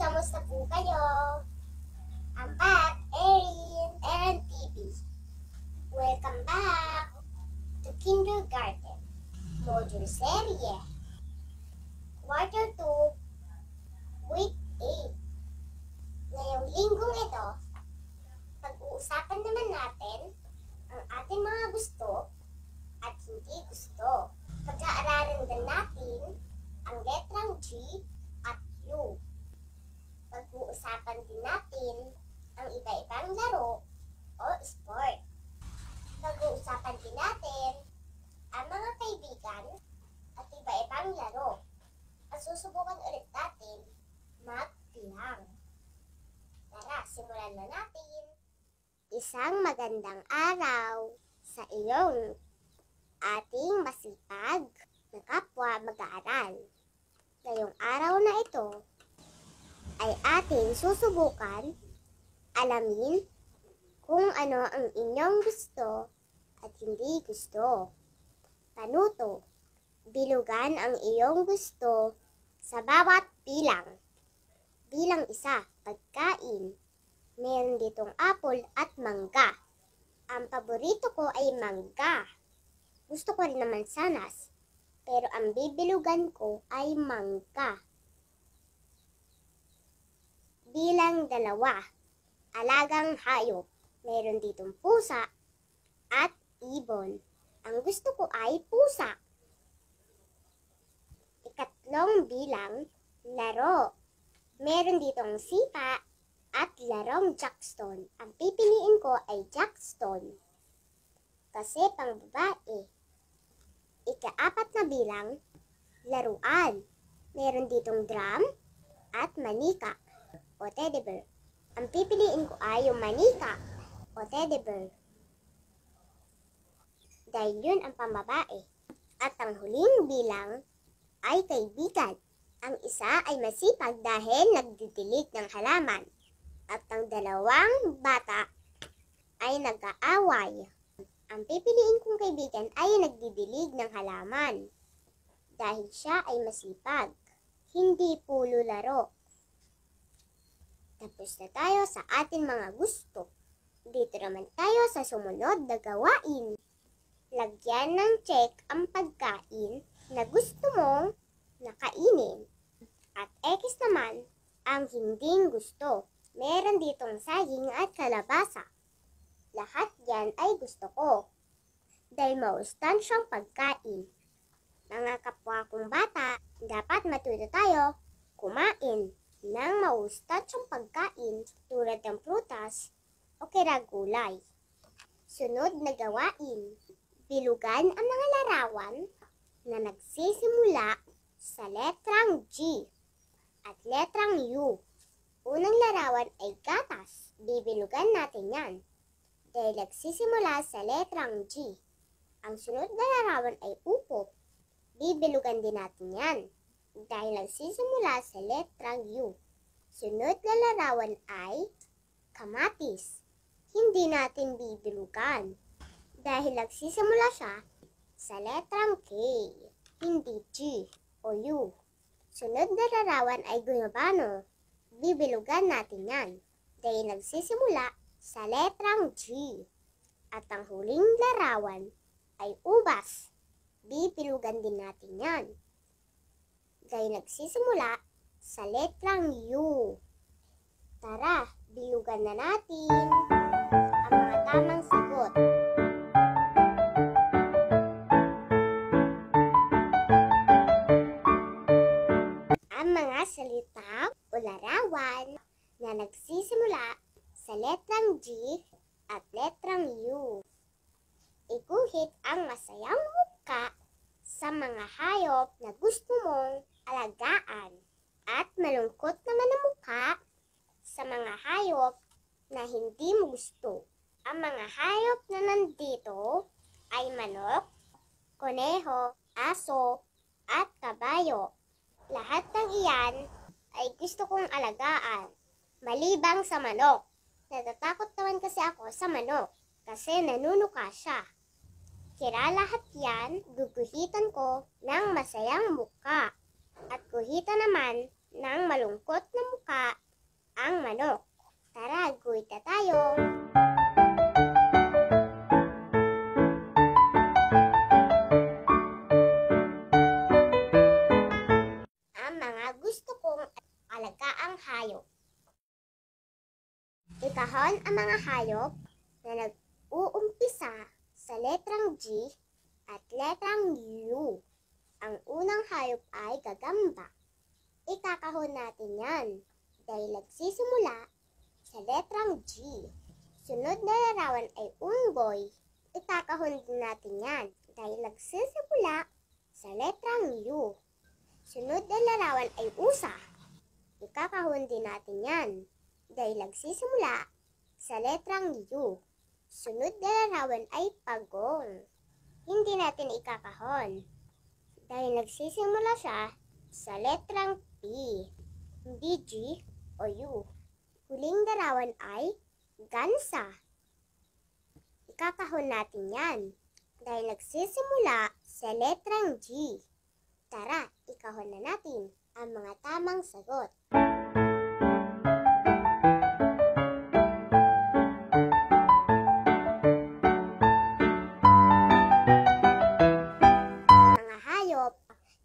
Kamusta po kayo? I'm back, Erin, and TV. Welcome back to Kindergarten Module Serie. Quarter 2, Week 8. Ngayong linggong ito, pag-uusapan naman natin ang ating mga gusto at hindi gusto. Pag-aaralan din natin ang letter ng iba-ibang laro o sport. Pag-uusapan din natin ang mga kaibigan at iba-ibang laro. At susubukan ulit natin magbilang. Tara, simulan na natin. Isang magandang araw sa iyong ating masipag na kapwa mag-aaral. Ngayong araw na ito, ay atin susubukan alamin kung ano ang inyong gusto at hindi gusto. Panuto, bilugan ang iyong gusto sa bawat bilang. Bilang isa, pagkain. Meron ditong apple at mangga. Ang paborito ko ay mangga. Gusto ko rin naman sanas, pero ang bibilugan ko ay mangga. Bilang dalawa alagang hayop. Meron ditong pusa at ibon. Ang gusto ko ay pusa. Ikatlong bilang, laro. Meron ditong sipa at larong jackstone. Ang pipiliin ko ay jackstone. Kasi pang babae. Ikaapat na bilang, laruan. Meron ditong drum at manika o teddy bear. Ang pipiliin ko ay yung manika o teddy bear. Dahil yun ang pambabae. At ang huling bilang ay kaibigan. Ang isa ay masipag dahil nagdidilig ng halaman. At ang dalawang bata ay nag-aaway. Ang pipiliin kong kaibigan ay nagdidilig ng halaman dahil siya ay masipag, hindi pulo laro. Tapos na tayo sa ating mga gusto. Dito naman tayo sa sumunod na gawain. Lagyan ng check ang pagkain na gusto mong nakainin. At X naman ang hinding gusto. Meron ditong saging at kalabasa. Lahat yan ay gusto ko. Dahil siyang pagkain. Mga kapwa kong bata, dapat matuto tayo kumain ng maustatsyong pagkain tulad ng prutas o kira gulay. Sunod na gawain, bilugan ang mga larawan na nagsisimula sa letrang G at letrang U. Unang larawan ay gatas. Bibilugan natin yan dahil nagsisimula sa letrang G. Ang sunod na larawan ay upo. Bibilugan din natin yan dahil nagsisimula sa letrang U. Sunod na larawan ay kamatis. Hindi natin bibilugan dahil nagsisimula siya sa letrang K, hindi G o U. Sunod na larawan ay gumabano. Bibilugan natin yan dahil nagsisimula sa letrang G. At ang huling larawan ay ubas. Bibilugan din natin yan ay nagsisimula sa letrang U. Tara, bilugan na natin ang mga tamang sagot. Ang mga salita o larawan na nagsisimula hindi mo gusto. Ang mga hayop na nandito ay manok, koneho, aso, at kabayo. Lahat ng iyan ay gusto kong alagaan, malibang sa manok. Natatakot naman kasi ako sa manok kasi nanunuka siya. Kira lahat yan, guguhitan ko ng masayang muka at guhitan naman ng malungkot na muka ang manok. Tara, guita tayo! Ang mga gusto kong alagaang hayop. Ikahon ang mga hayop na nag-uumpisa sa letrang G at letrang U. Ang unang hayop ay gagamba. Ikakahon natin yan dahil nagsisimula sa letrang G. Sunod na larawan ay unggoy. Itakahon din natin yan dahil nagsisimula sa letrang U. Sunod na larawan ay usa. Ikakahon din natin yan dahil nagsisimula sa letrang U. Sunod na larawan ay pagong. Hindi natin ikakahon dahil nagsisimula siya sa letrang P, hindi G o U. Huling darawan ay gansa. Ikakahon natin yan dahil nagsisimula sa letrang G. Tara, ikahon na natin ang mga tamang sagot. Mga hayop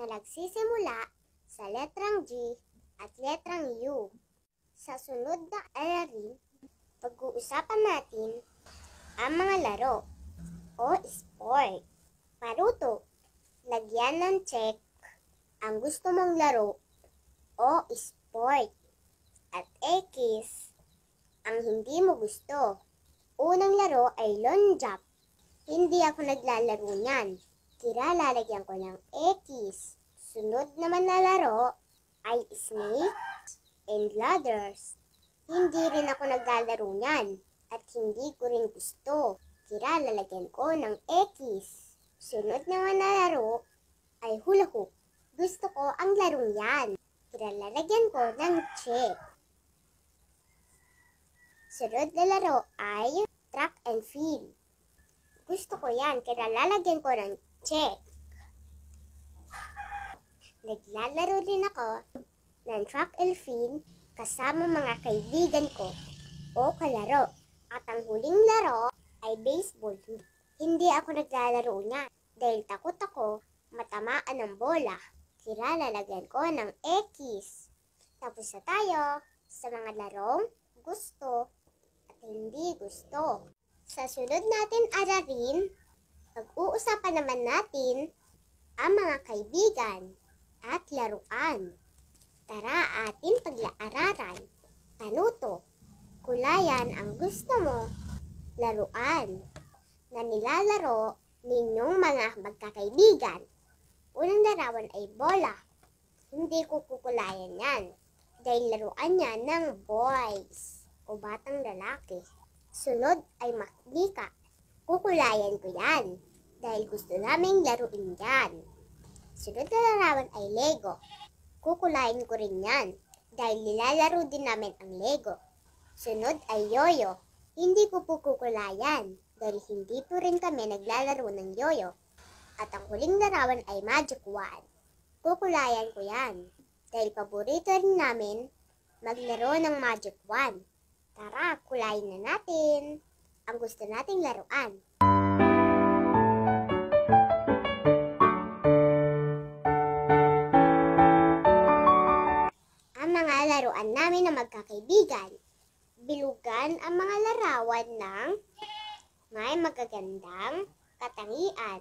na nagsisimula sa letrang G at letrang U. Sa sunod na aralin, pag-uusapan natin ang mga laro o sport. Paruto, lagyan ng check ang gusto mong laro o sport at X ang hindi mo gusto. Unang laro ay long jump. Hindi ako naglalaro niyan. Tira lalagyan ko ng X. Sunod naman na laro ay snake, and ladders. Hindi rin ako naglalaro niyan at hindi ko rin gusto. Tira lalagyan ko ng X. Sunod naman na laro ay hula hoop. Gusto ko ang larong yan. Tira lalagyan ko ng check. Sunod na laro ay track and field. Gusto ko yan kaya lalagyan ko ng check. Naglalaro rin ako ng Track Elfin kasama mga kaibigan ko o kalaro. At ang huling laro ay baseball. Hindi ako naglalaro niya dahil takot ako matamaan ng bola. Kira lalagyan ko ng X. Tapos na tayo sa mga larong gusto at hindi gusto. Sa sunod natin aralin, pag-uusapan naman natin ang mga kaibigan at laruan. Tara atin pag Panuto, kulayan ang gusto mo, laruan, na nilalaro ninyong mga magkakaibigan. Unang larawan ay bola. Hindi ko kukulayan yan dahil laruan niya ng boys o batang lalaki. Sunod ay maknika. Kukulayan ko yan dahil gusto naming laruin yan. Sunod na larawan ay Lego. Kukulain ko rin yan dahil nilalaro din namin ang Lego. Sunod ay yoyo. Hindi ko po kukulayan dahil hindi po rin kami naglalaro ng yoyo. At ang huling larawan ay magic wand. Kukulayan ko yan dahil paborito rin namin maglaro ng magic wand. Tara, kulayin na natin ang gusto nating laruan. laruan namin na magkakaibigan. Bilugan ang mga larawan ng may magagandang katangian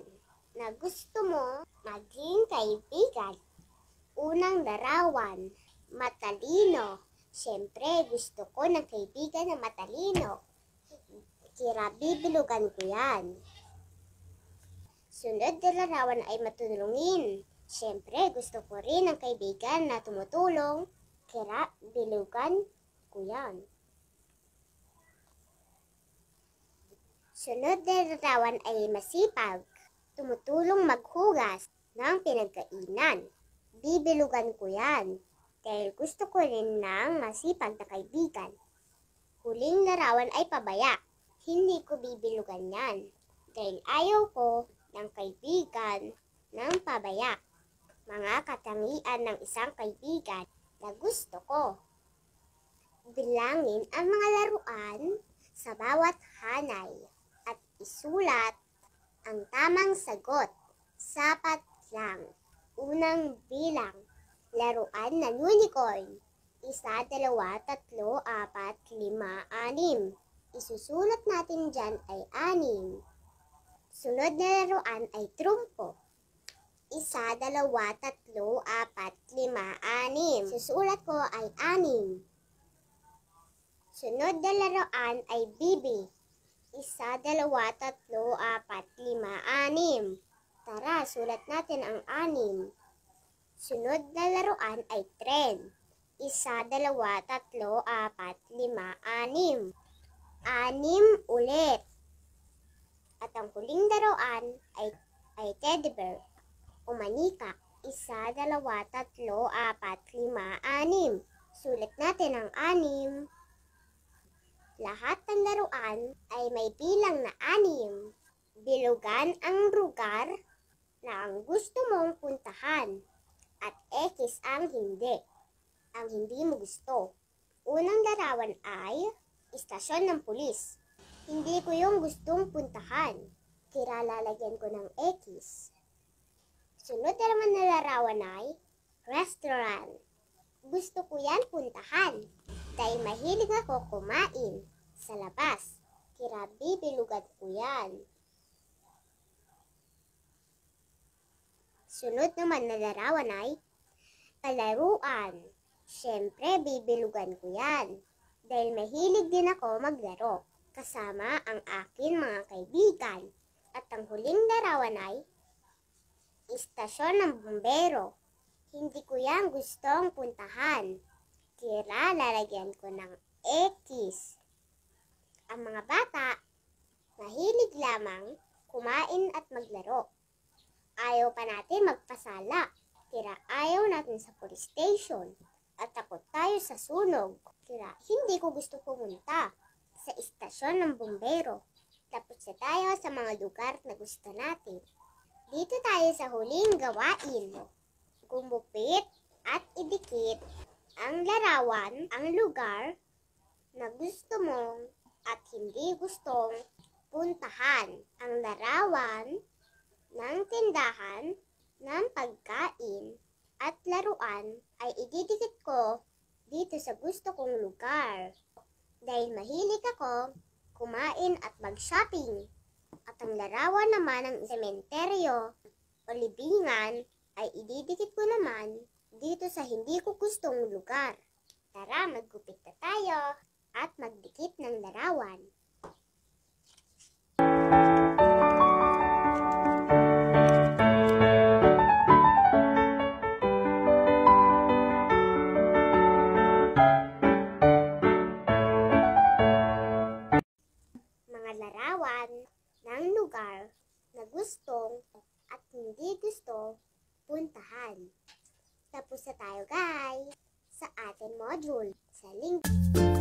na gusto mo maging kaibigan. Unang larawan, matalino. Siyempre, gusto ko ng kaibigan na matalino. Kira, bibilugan ko yan. Sunod na larawan ay matulungin. Siyempre, gusto ko rin ng kaibigan na tumutulong Kira, bilugan, kuyan. Sunod na larawan ay masipag, tumutulong maghugas ng pinagkainan. Bibilugan ko yan dahil gusto ko rin ng masipag na kaibigan. Huling larawan ay pabaya. Hindi ko bibilugan yan dahil ayaw ko ng kaibigan ng pabaya. Mga katangian ng isang kaibigan na gusto ko. Bilangin ang mga laruan sa bawat hanay at isulat ang tamang sagot. Sapat lang. Unang bilang, laruan ng unicorn. Isa, dalawa, tatlo, apat, lima, anim. Isusulat natin dyan ay anim. Sunod na laruan ay trumpo isa, dalawa, tatlo, apat, lima, anim. Susulat ko ay anim. Sunod na laruan ay bibi. Isa, dalawa, tatlo, apat, lima, anim. Tara, sulat natin ang anim. Sunod na laruan ay tren. Isa, dalawa, tatlo, apat, lima, anim. Anim ulit. At ang huling laruan ay, ay teddy bear umanikak. Isa, dalawa, tatlo, apat, lima, anim. Sulit natin ang anim. Lahat ng laruan ay may bilang na anim. Bilugan ang lugar na ang gusto mong puntahan at X ang hindi. Ang hindi mo gusto. Unang larawan ay istasyon ng pulis. Hindi ko yung gustong puntahan. Kira lalagyan ko ng X. Sunod naman nalarawan ay restaurant. Gusto ko yan puntahan dahil mahilig ako kumain sa labas. Kirabi bilugan ko yan. Sunod naman na larawan ay palaruan. Siyempre, bibilugan ko yan dahil mahilig din ako maglaro kasama ang akin mga kaibigan. At ang huling larawan ay istasyon ng bumbero. Hindi ko yan gustong puntahan. Tira, lalagyan ko ng X. Ang mga bata, mahilig lamang kumain at maglaro. Ayaw pa natin magpasala. Tira, ayaw natin sa police station. At takot tayo sa sunog. Tira, hindi ko gusto pumunta sa istasyon ng bumbero. Tapos na tayo sa mga lugar na gusto natin. Dito tayo sa huling gawain. mo. Gumupit at idikit ang larawan, ang lugar na gusto mong at hindi gustong puntahan. Ang larawan ng tindahan ng pagkain at laruan ay ididikit ko dito sa gusto kong lugar. Dahil mahilig ako kumain at mag-shopping. At ang larawan naman ng sementeryo o libingan ay ididikit ko naman dito sa hindi ko gustong lugar. Tara, magkupit na tayo at magdikit ng larawan. lugar na gustong at hindi gusto puntahan. Tapos na tayo guys sa ating module sa link.